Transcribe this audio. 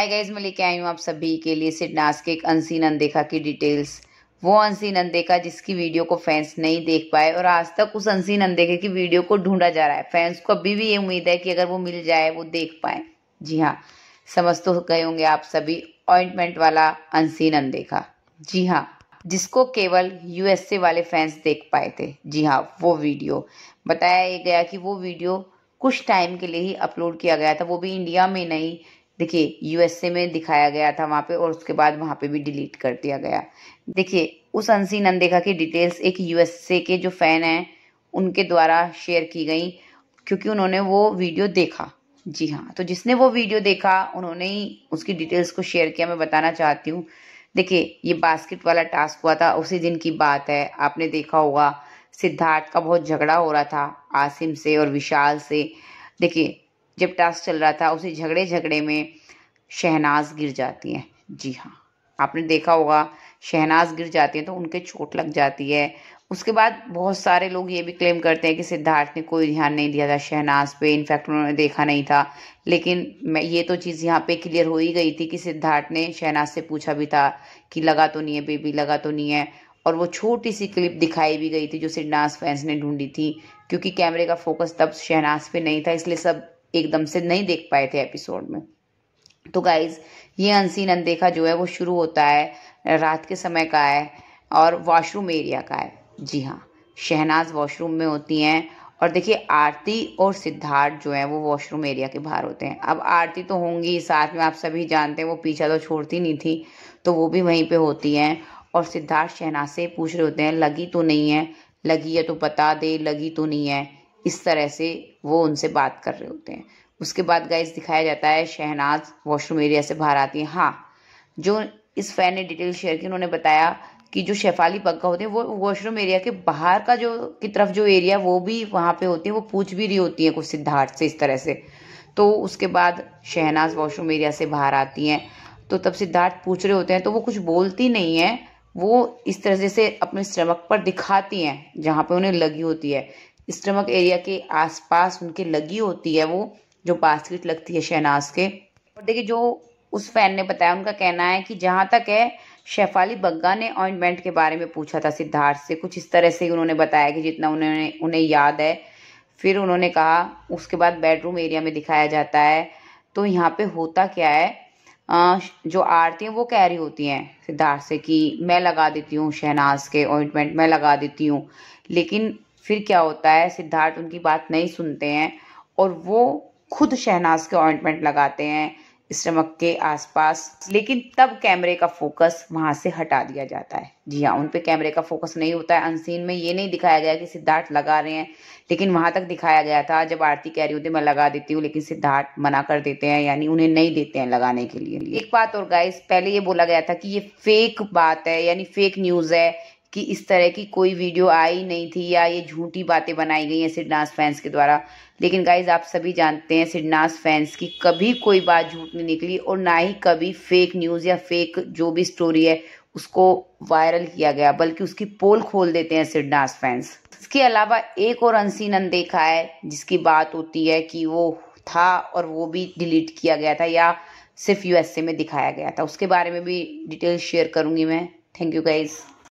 hi guys मैं लेके आई हूँ आप सभी के लिए सिडनास के एक अनसीन अनदेखा की डिटेल्स वो अनसीन अनदेखा जिसकी वीडियो को फैंस नहीं देख पाए और आज तक उस अनसीन अनदेखे की वीडियो को ढूंढा जा रहा है फैंस को अभी भी ये उम्मीद है कि अगर वो मिल जाए वो देख पाए जी हाँ समझ तो गए होंगे आप सभी ऑइंटमेंट वाला अनसीन अनदेखा जी हाँ जिसको केवल यूएसए वाले फैंस देख पाए थे जी हाँ वो वीडियो बताया गया कि वो वीडियो कुछ टाइम के लिए ही अपलोड किया गया था वो भी इंडिया में नहीं देखिए यूएसए में दिखाया गया था वहाँ पे और उसके बाद वहाँ पे भी डिलीट कर दिया गया देखिए उस अनसीन अनदेखा की डिटेल्स एक यूएसए के जो फैन हैं उनके द्वारा शेयर की गई क्योंकि उन्होंने वो वीडियो देखा जी हाँ तो जिसने वो वीडियो देखा उन्होंने ही उसकी डिटेल्स को शेयर किया मैं बताना चाहती हूँ देखिए ये बास्केट वाला टास्क हुआ था उसी दिन की बात है आपने देखा होगा सिद्धार्थ का बहुत झगड़ा हो रहा था आसिम से और विशाल से देखिए जब टास्क चल रहा था उसी झगड़े झगड़े में शहनाज गिर जाती हैं जी हाँ आपने देखा होगा शहनाज गिर जाती है तो उनके चोट लग जाती है उसके बाद बहुत सारे लोग ये भी क्लेम करते हैं कि सिद्धार्थ ने कोई ध्यान नहीं दिया था शहनाज पे इनफैक्ट उन्होंने देखा नहीं था लेकिन मैं ये तो चीज़ यहाँ पे क्लियर हो ही गई थी कि सिद्धार्थ ने शहनाज से पूछा भी था कि लगा तो नहीं है बेबी लगा तो नहीं है और वो छोटी सी क्लिप दिखाई भी गई थी जो सिद्धार्थ फैंस ने ढूंढी थी क्योंकि कैमरे का फोकस तब शहनाज पे नहीं था इसलिए सब एकदम से नहीं देख पाए थे एपिसोड में तो गाइज ये अनसीन अनदेखा जो है वो शुरू होता है रात के समय का है और वॉशरूम एरिया का है जी हाँ शहनाज वॉशरूम में होती हैं और देखिए आरती और सिद्धार्थ जो है वो वॉशरूम एरिया के बाहर होते हैं अब आरती तो होंगी साथ में आप सभी जानते हैं वो पीछा तो छोड़ती नहीं थी तो वो भी वहीं पे होती हैं और सिद्धार्थ शहनाज से पूछ रहे होते हैं लगी तो नहीं है लगी है तो बता दे लगी तो नहीं है इस तरह से वो उनसे बात कर रहे होते हैं उसके बाद गाइस दिखाया जाता है शहनाज वॉशरूम एरिया से बाहर आती है हाँ जो इस फैन ने डिटेल शेयर की उन्होंने बताया कि जो शेफाली पग्गा होते हैं वो वॉशरूम एरिया के बाहर का जो की तरफ जो एरिया वो भी वहाँ पे होती है वो पूछ भी रही होती है कुछ सिद्धार्थ से इस तरह से तो उसके बाद शहनाज वॉशरूम एरिया से बाहर आती हैं तो तब सिद्धार्थ पूछ रहे होते हैं तो वो कुछ बोलती नहीं है वो इस तरह से अपने स्टमक पर दिखाती हैं जहाँ पे उन्हें लगी होती है स्टमक एरिया के आसपास उनके लगी होती है वो जो बास्केट लगती है शहनाज के और देखिए जो उस फैन ने बताया उनका कहना है कि जहाँ तक है शेफाली बग्गा ने ऑइंटमेंट के बारे में पूछा था सिद्धार्थ से कुछ इस तरह से उन्होंने बताया कि जितना उन्होंने उन्हें याद है फिर उन्होंने कहा उसके बाद बेडरूम एरिया में दिखाया जाता है तो यहाँ पे होता क्या है जो आरती हैं वो कह रही होती हैं सिद्धार्थ से कि मैं लगा देती हूँ शहनाज के ऑइंटमेंट मैं लगा देती हूँ लेकिन फिर क्या होता है सिद्धार्थ उनकी बात नहीं सुनते हैं और वो खुद शहनाज के ऑइंटमेंट लगाते हैं स्टमक के आसपास लेकिन तब कैमरे का फोकस वहां से हटा दिया जाता है जी हाँ उन पे कैमरे का फोकस नहीं होता है अनसीन में ये नहीं दिखाया गया कि सिद्धार्थ लगा रहे हैं लेकिन वहां तक दिखाया गया था जब आरती कह रही होती मैं लगा देती हूँ लेकिन सिद्धार्थ मना कर देते हैं यानी उन्हें नहीं देते हैं लगाने के लिए एक बात और गाइस पहले ये बोला गया था कि ये फेक बात है यानी फेक न्यूज है कि इस तरह की कोई वीडियो आई नहीं थी या ये झूठी बातें बनाई गई हैं सिडनास फैंस के द्वारा लेकिन गाइज आप सभी जानते हैं सिडनास फैंस की कभी कोई बात झूठ नहीं निकली और ना ही कभी फेक न्यूज़ या फेक जो भी स्टोरी है उसको वायरल किया गया बल्कि उसकी पोल खोल देते हैं सिडनास फैंस इसके अलावा एक और अनसीन अनदेखा है जिसकी बात होती है कि वो था और वो भी डिलीट किया गया था या सिर्फ यूएसए में दिखाया गया था उसके बारे में भी डिटेल शेयर करूंगी मैं थैंक यू गाइज़